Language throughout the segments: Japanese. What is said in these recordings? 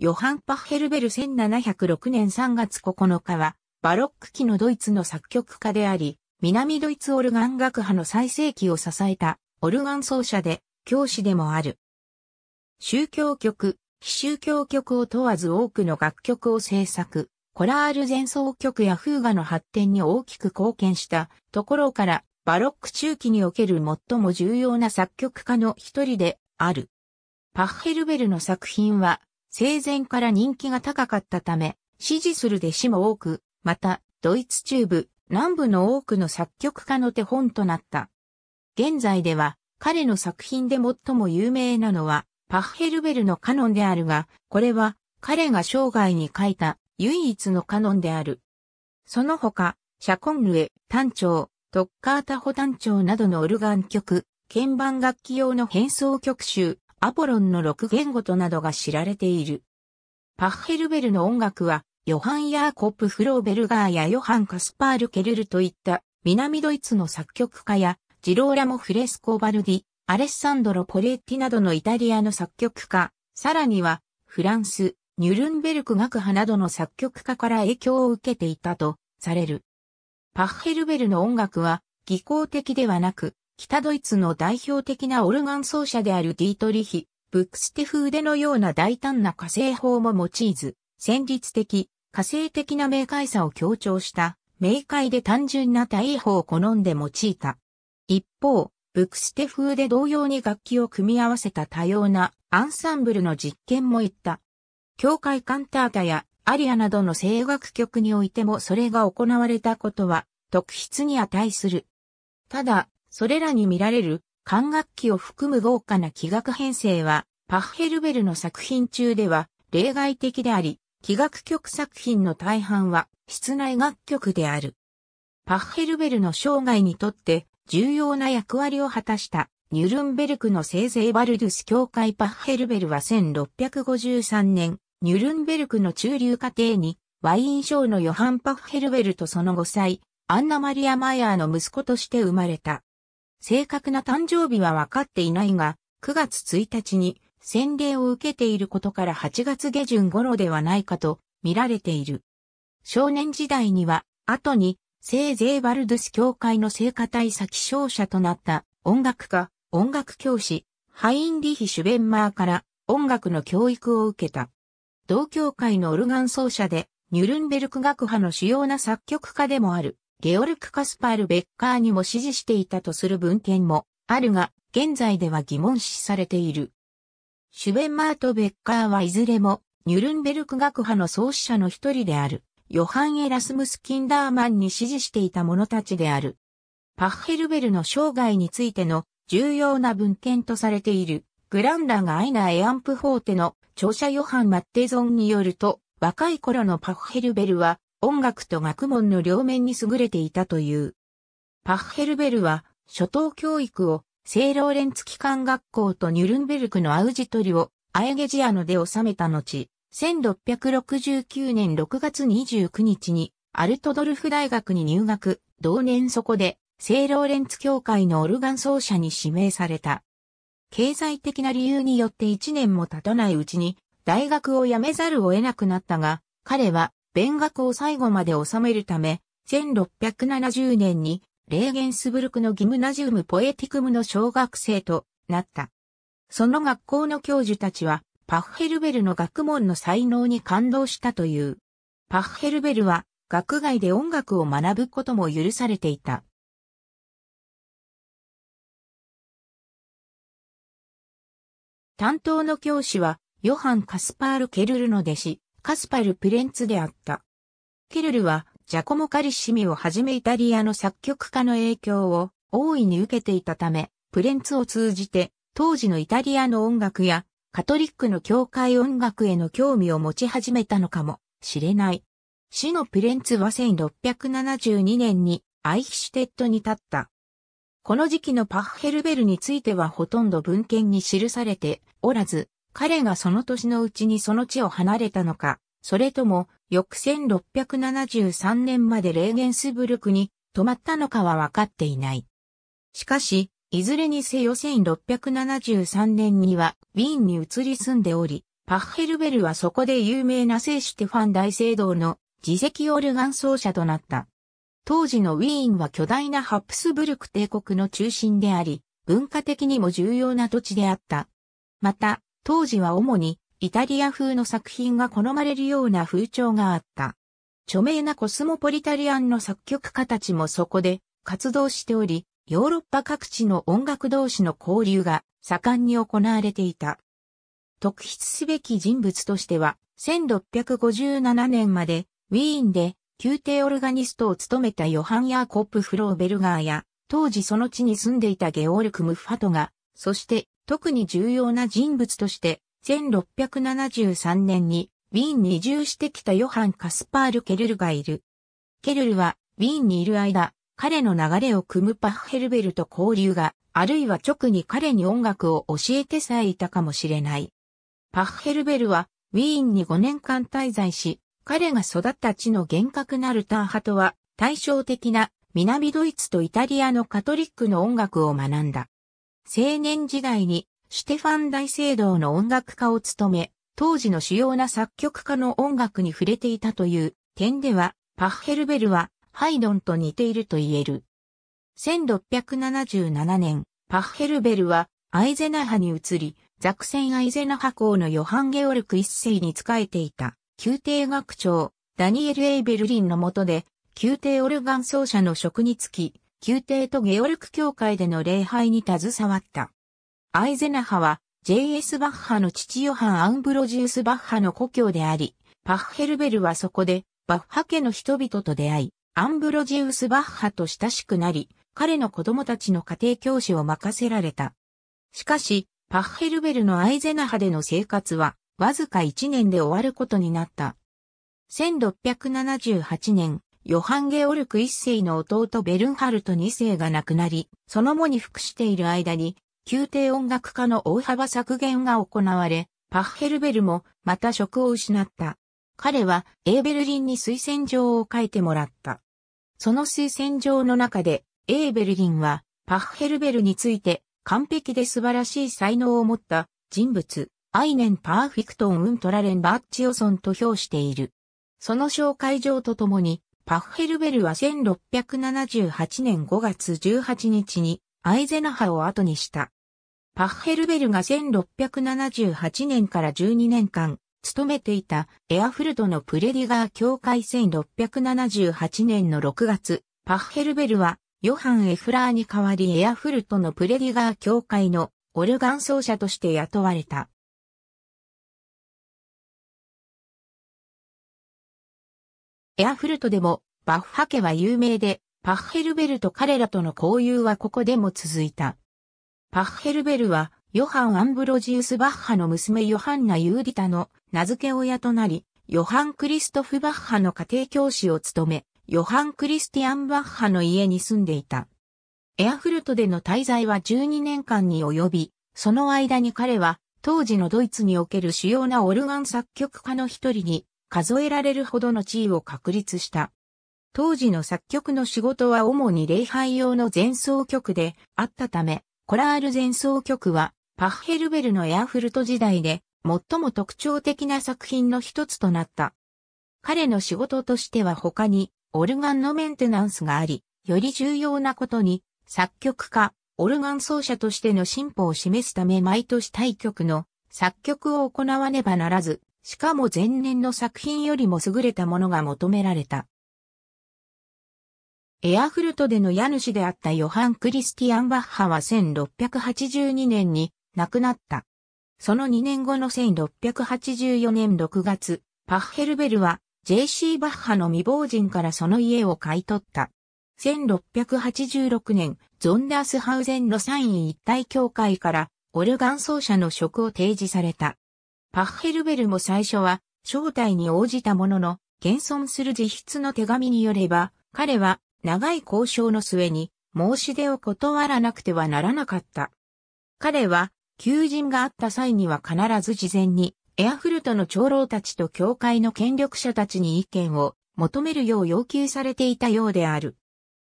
ヨハン・パッヘルベル1706年3月9日は、バロック期のドイツの作曲家であり、南ドイツオルガン学派の最盛期を支えたオルガン奏者で、教師でもある。宗教曲、非宗教曲を問わず多くの楽曲を制作、コラール前奏曲やフーガの発展に大きく貢献したところから、バロック中期における最も重要な作曲家の一人である。パッヘルベルの作品は、生前から人気が高かったため、支持する弟子も多く、また、ドイツ中部、南部の多くの作曲家の手本となった。現在では、彼の作品で最も有名なのは、パッヘルベルのカノンであるが、これは、彼が生涯に書いた唯一のカノンである。その他、シャコンルエ、ョ調、トッカータホョ調などのオルガン曲、鍵盤楽器用の変奏曲集、アポロンの6言語となどが知られている。パッヘルベルの音楽は、ヨハン・ヤーコップ・フローベルガーやヨハン・カスパール・ケルルといった南ドイツの作曲家や、ジローラモ・フレスコ・バルディ、アレッサンドロ・ポレッティなどのイタリアの作曲家、さらには、フランス、ニュルンベルク学派などの作曲家から影響を受けていたとされる。パッヘルベルの音楽は技巧的ではなく北ドイツの代表的なオルガン奏者であるディートリヒ、ブックステフ腕のような大胆な火星法も用いず、戦慄的、火星的な明快さを強調した、明快で単純な対法を好んで用いた。一方、ブクステフで同様に楽器を組み合わせた多様なアンサンブルの実験もいった。教会カンタータやアリアなどの声楽曲においてもそれが行われたことは特筆に値する。ただ、それらに見られる管楽器を含む豪華な器楽編成は、パッヘルベルの作品中では例外的であり、器楽曲作品の大半は室内楽曲である。パッヘルベルの生涯にとって重要な役割を果たしたニュルンベルクの生前バルドゥス教会パッヘルベルは1653年、ニュルンベルクの中流家庭にワイン賞のヨハン・パッヘルベルとその5歳、アンナ・マリア・マイヤーの息子として生まれた。正確な誕生日は分かっていないが、9月1日に洗礼を受けていることから8月下旬頃ではないかと見られている。少年時代には、後に聖ゼーバルドゥス教会の聖歌隊先勝者となった音楽家、音楽教師、ハインリヒ・シュベンマーから音楽の教育を受けた。同教会のオルガン奏者で、ニュルンベルク学派の主要な作曲家でもある、ゲオルク・カスパール・ベッカーにも支持していたとする文献もあるが、現在では疑問視されている。シュベンマート・ベッカーはいずれも、ニュルンベルク学派の創始者の一人である、ヨハン・エラスムス・キンダーマンに支持していた者たちである。パッヘルベルの生涯についての重要な文献とされている、グランダがアイナ・エアンプ・フォーテの著者ヨハン・マッテゾンによると、若い頃のパッヘルベルは、音楽と学問の両面に優れていたという。パッヘルベルは、初等教育を、聖ローレンツ機関学校とニュルンベルクのアウジトリを、アエゲジアノで収めた後、1669年6月29日に、アルトドルフ大学に入学、同年そこで、聖ローレンツ協会のオルガン奏者に指名された。経済的な理由によって1年も経たないうちに、大学を辞めざるを得なくなったが、彼は勉学を最後まで収めるため、1670年にレーゲンスブルクのギムナジウムポエティクムの小学生となった。その学校の教授たちは、パッヘルベルの学問の才能に感動したという。パッヘルベルは、学外で音楽を学ぶことも許されていた。担当の教師は、ヨハン・カスパール・ケルルの弟子、カスパル・プレンツであった。ケルルは、ジャコモ・カリッシミをはじめイタリアの作曲家の影響を大いに受けていたため、プレンツを通じて、当時のイタリアの音楽や、カトリックの教会音楽への興味を持ち始めたのかもしれない。死のプレンツは1672年にアイヒシュテットに立った。この時期のパッヘルベルについてはほとんど文献に記されておらず、彼がその年のうちにその地を離れたのか、それとも、翌1673年までレーゲンスブルクに泊まったのかは分かっていない。しかし、いずれにせよ1673年にはウィーンに移り住んでおり、パッヘルベルはそこで有名な聖シテファン大聖堂の自責オルガン奏者となった。当時のウィーンは巨大なハプスブルク帝国の中心であり、文化的にも重要な土地であった。また、当時は主にイタリア風の作品が好まれるような風潮があった。著名なコスモポリタリアンの作曲家たちもそこで活動しており、ヨーロッパ各地の音楽同士の交流が盛んに行われていた。特筆すべき人物としては、1657年までウィーンで宮廷オルガニストを務めたヨハン・ヤーコップ・フローベルガーや、当時その地に住んでいたゲオルク・ムファトが、そして特に重要な人物として、1673年にウィーンに移住してきたヨハン・カスパール・ケルルがいる。ケルルはウィーンにいる間、彼の流れを組むパッヘルベルと交流が、あるいは直に彼に音楽を教えてさえいたかもしれない。パッヘルベルはウィーンに5年間滞在し、彼が育った地の厳格なルターハとは対照的な南ドイツとイタリアのカトリックの音楽を学んだ。青年時代にシュテファン大聖堂の音楽家を務め、当時の主要な作曲家の音楽に触れていたという点では、パッヘルベルはハイドンと似ていると言える。1677年、パッヘルベルはアイゼナハに移り、ザクセンアイゼナハ校のヨハン・ゲオルク一世に仕えていた、宮廷学長、ダニエル・エイベルリンの下で、宮廷オルガン奏者の職に就き、宮廷とゲオルク教会での礼拝に携わった。アイゼナハは J.S. バッハの父ヨハン・アンブロジウス・バッハの故郷であり、パッヘルベルはそこでバッハ家の人々と出会い、アンブロジウス・バッハと親しくなり、彼の子供たちの家庭教師を任せられた。しかし、パッヘルベルのアイゼナハでの生活は、わずか1年で終わることになった。1678年、ヨハン・ゲオルク一世の弟ベルンハルト二世が亡くなり、その後に服している間に、宮廷音楽家の大幅削減が行われ、パッヘルベルもまた職を失った。彼はエーベルリンに推薦状を書いてもらった。その推薦状の中で、エーベルリンはパッヘルベルについて完璧で素晴らしい才能を持った人物、アイネン・パーフィクトン・ウントラレン・バッチオソンと評している。その紹介状とともに、パッヘルベルは1678年5月18日にアイゼナハを後にした。パッヘルベルが1678年から12年間、勤めていたエアフルトのプレディガー協会1678年の6月、パッヘルベルはヨハン・エフラーに代わりエアフルトのプレディガー協会のオルガン奏者として雇われた。エアフルトでもバッハ家は有名で、パッヘルベルと彼らとの交友はここでも続いた。パッヘルベルは、ヨハン・アンブロジウス・バッハの娘ヨハンナ・ユーディタの名付け親となり、ヨハン・クリストフ・バッハの家庭教師を務め、ヨハン・クリスティアン・バッハの家に住んでいた。エアフルトでの滞在は12年間に及び、その間に彼は当時のドイツにおける主要なオルガン作曲家の一人に数えられるほどの地位を確立した。当時の作曲の仕事は主に礼拝用の前奏曲であったため、コラール前奏曲はパッヘルベルのエアフルト時代で最も特徴的な作品の一つとなった。彼の仕事としては他にオルガンのメンテナンスがあり、より重要なことに作曲家、オルガン奏者としての進歩を示すため毎年対局の作曲を行わねばならず、しかも前年の作品よりも優れたものが求められた。エアフルトでの家主であったヨハン・クリスティアン・バッハは1682年に亡くなった。その2年後の1684年6月、パッヘルベルは JC バッハの未亡人からその家を買い取った。1686年、ゾンダースハウゼンロサイン一体協会からオルガン奏者の職を提示された。パッヘルベルも最初は招待に応じたものの、現存する自筆の手紙によれば、彼は長い交渉の末に申し出を断らなくてはならなかった。彼は求人があった際には必ず事前にエアフルトの長老たちと教会の権力者たちに意見を求めるよう要求されていたようである。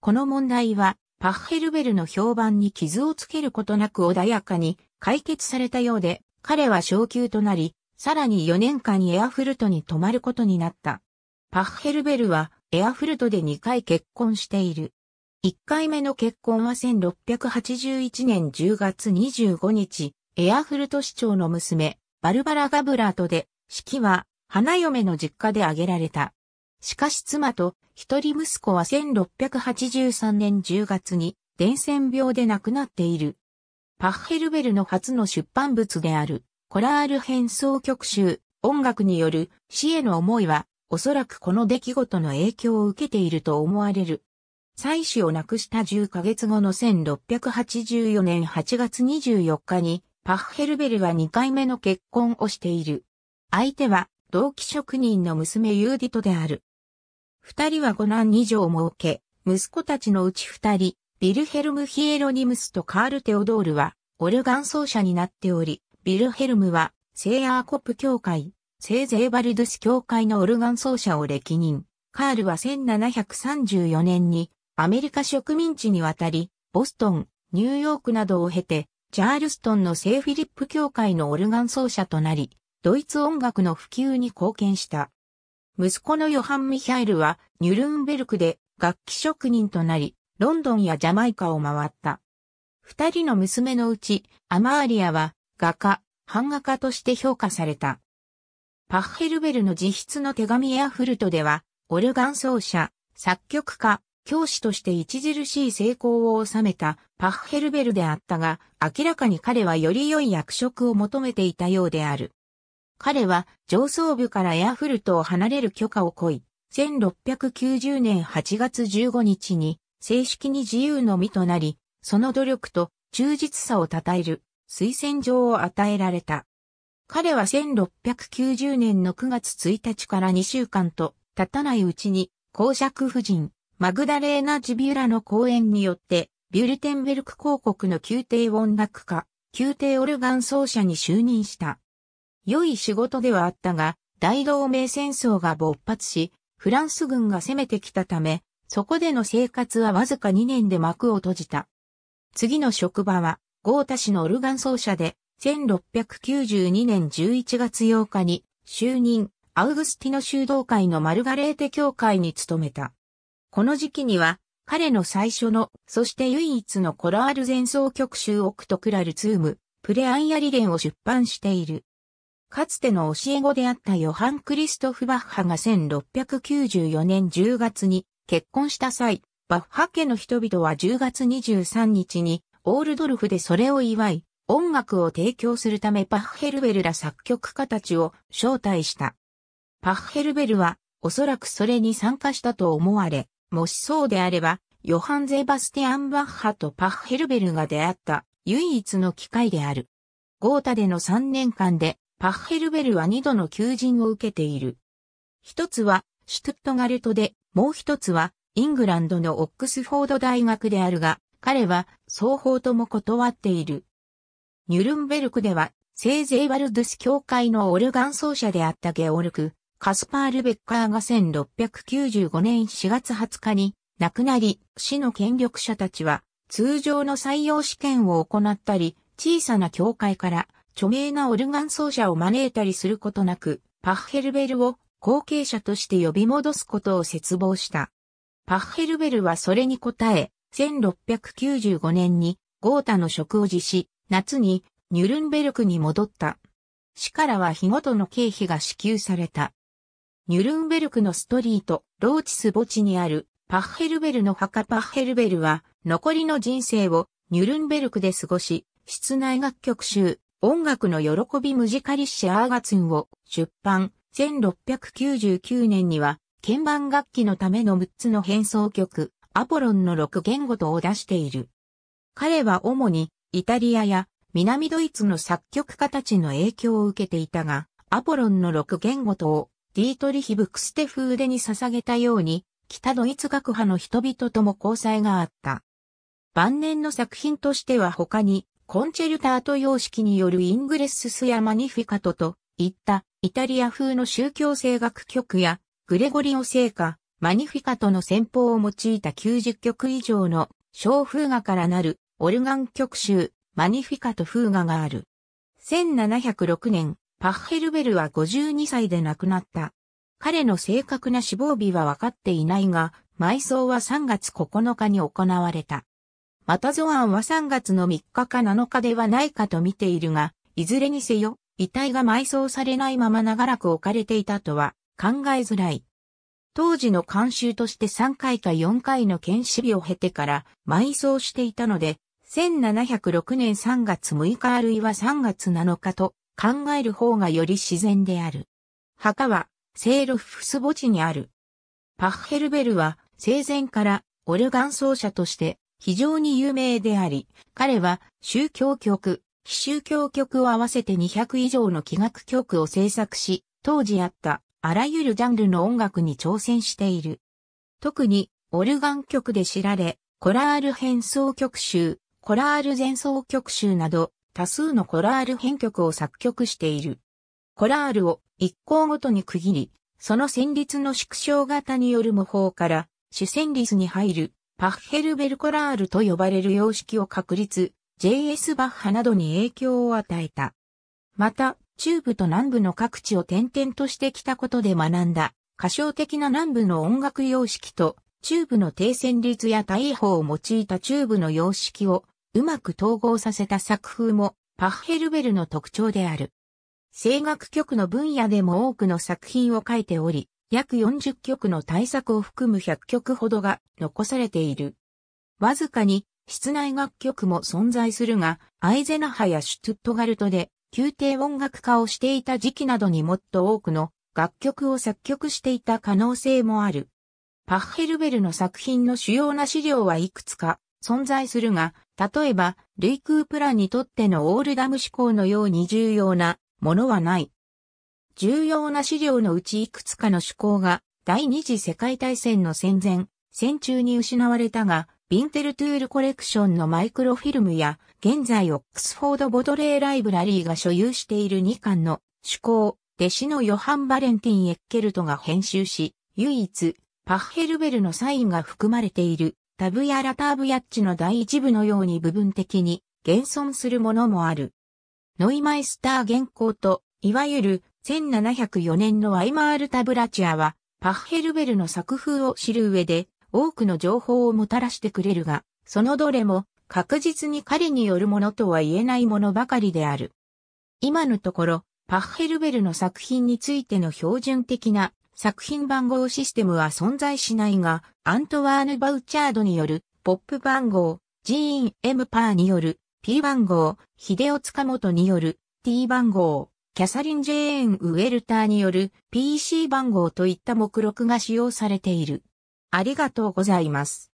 この問題はパッヘルベルの評判に傷をつけることなく穏やかに解決されたようで、彼は昇級となり、さらに4年間エアフルトに泊まることになった。パッヘルベルはエアフルトで2回結婚している。1回目の結婚は1681年10月25日、エアフルト市長の娘、バルバラ・ガブラートで、式は花嫁の実家で挙げられた。しかし妻と一人息子は1683年10月に伝染病で亡くなっている。パッヘルベルの初の出版物である、コラール変奏曲集、音楽による死への思いは、おそらくこの出来事の影響を受けていると思われる。妻子を亡くした10ヶ月後の1684年8月24日に、パッヘルベルは2回目の結婚をしている。相手は、同期職人の娘ユーディトである。二人は五男二女を設け、息子たちのうち二人、ビルヘルム・ヒエロニムスとカール・テオドールは、オルガン奏者になっており、ビルヘルムは、聖アーコップ教会、聖ゼーバルドゥス教会のオルガン奏者を歴任。カールは1734年に、アメリカ植民地に渡り、ボストン、ニューヨークなどを経て、チャールストンの聖フィリップ教会のオルガン奏者となり、ドイツ音楽の普及に貢献した。息子のヨハン・ミヒャエルは、ニュルンベルクで楽器職人となり、ロンドンやジャマイカを回った。二人の娘のうち、アマーリアは、画家、版画家として評価された。パッヘルベルの自筆の手紙エアフルトでは、オルガン奏者、作曲家、教師として著しい成功を収めたパッヘルベルであったが、明らかに彼はより良い役職を求めていたようである。彼は上層部からエアフルトを離れる許可をこい、1690年8月15日に正式に自由の身となり、その努力と忠実さを称える推薦状を与えられた。彼は1690年の9月1日から2週間と経たないうちに公爵夫人マグダレーナ・ジビュラの講演によってビュルテンベルク公国の宮廷音楽家、宮廷オルガン奏者に就任した。良い仕事ではあったが、大同盟戦争が勃発し、フランス軍が攻めてきたため、そこでの生活はわずか2年で幕を閉じた。次の職場は、豪太氏のオルガン奏者で、1692年11月8日に、就任、アウグスティノ修道会のマルガレーテ教会に勤めた。この時期には、彼の最初の、そして唯一のコラール前奏曲集オクトクラルツーム、プレアンヤリレンを出版している。かつての教え子であったヨハン・クリストフ・バッハが1694年10月に結婚した際、バッハ家の人々は10月23日にオールドルフでそれを祝い、音楽を提供するためパッヘルベルら作曲家たちを招待した。パッヘルベルはおそらくそれに参加したと思われ、もしそうであれば、ヨハン・ゼバスティアン・バッハとパッヘルベルが出会った唯一の機会である。ゴータでの3年間でパッヘルベルは2度の求人を受けている。一つはシュトゥットガルトでもう一つは、イングランドのオックスフォード大学であるが、彼は双方とも断っている。ニュルンベルクでは、聖ゼイワルドゥス教会のオルガン奏者であったゲオルク、カスパール・ベッカーが1695年4月20日に亡くなり、市の権力者たちは通常の採用試験を行ったり、小さな教会から著名なオルガン奏者を招いたりすることなく、パッヘルベルを後継者として呼び戻すことを切望した。パッヘルベルはそれに応え、1695年にゴータの職を辞し、夏にニュルンベルクに戻った。市からは日ごとの経費が支給された。ニュルンベルクのストリート、ローチス墓地にあるパッヘルベルの墓パッヘルベルは残りの人生をニュルンベルクで過ごし、室内楽曲集、音楽の喜びムジカリッシェ・アーガツンを出版、1699年には、鍵盤楽器のための6つの変奏曲、アポロンの6言語とを出している。彼は主に、イタリアや南ドイツの作曲家たちの影響を受けていたが、アポロンの6言語とを、ディートリヒ・ブクステフーデに捧げたように、北ドイツ学派の人々とも交際があった。晩年の作品としては他に、コンチェルタート様式によるイングレッススやマニフィカトといったイタリア風の宗教声楽曲や、グレゴリオ聖歌、マニフィカとの戦法を用いた90曲以上の小風画からなるオルガン曲集、マニフィカと風画がある。1706年、パッヘルベルは52歳で亡くなった。彼の正確な死亡日は分かっていないが、埋葬は3月9日に行われた。またゾアンは3月の3日か7日ではないかと見ているが、いずれにせよ、遺体が埋葬されないまま長らく置かれていたとは考えづらい。当時の慣習として3回か4回の検視日を経てから埋葬していたので、1706年3月6日あるいは3月7日と考える方がより自然である。墓は、セールフス墓地にある。パッヘルベルは、生前からオルガン奏者として非常に有名であり、彼は宗教局、奇襲教曲を合わせて200以上の器楽曲を制作し、当時あったあらゆるジャンルの音楽に挑戦している。特に、オルガン曲で知られ、コラール変奏曲集、コラール前奏曲集など、多数のコラール編曲を作曲している。コラールを一項ごとに区切り、その旋律の縮小型による模倣から、主旋律に入る、パッヘルベルコラールと呼ばれる様式を確立、J.S. バッハなどに影響を与えた。また、中部と南部の各地を転々としてきたことで学んだ、歌唱的な南部の音楽様式と、中部の低旋律や大砲を用いた中部の様式をうまく統合させた作風もパッヘルベルの特徴である。声楽曲の分野でも多くの作品を書いており、約40曲の大作を含む100曲ほどが残されている。わずかに室内楽曲も存在するが、アイゼナハやシュトゥットガルトで宮廷音楽家をしていた時期などにもっと多くの楽曲を作曲していた可能性もある。パッヘルベルの作品の主要な資料はいくつか存在するが、例えば、ルイクープランにとってのオールダム思考のように重要なものはない。重要な資料のうちいくつかの思考が第二次世界大戦の戦前、戦中に失われたが、ビンテルトゥールコレクションのマイクロフィルムや、現在オックスフォード・ボドレー・ライブラリーが所有している2巻の、趣向、弟子のヨハン・バレンティン・エッケルトが編集し、唯一、パッヘルベルのサインが含まれている、タブやラターブヤッチの第一部のように部分的に、現存するものもある。ノイマイスター原稿と、いわゆる、1704年のワイマール・タブラチアは、パッヘルベルの作風を知る上で、多くの情報をもたらしてくれるが、そのどれも確実に彼によるものとは言えないものばかりである。今のところ、パッヘルベルの作品についての標準的な作品番号システムは存在しないが、アントワーヌ・バウチャードによるポップ番号、ジーン・エム・パーによる P 番号、秀カ塚トによる T 番号、キャサリン・ジェーン・ウェルターによる PC 番号といった目録が使用されている。ありがとうございます。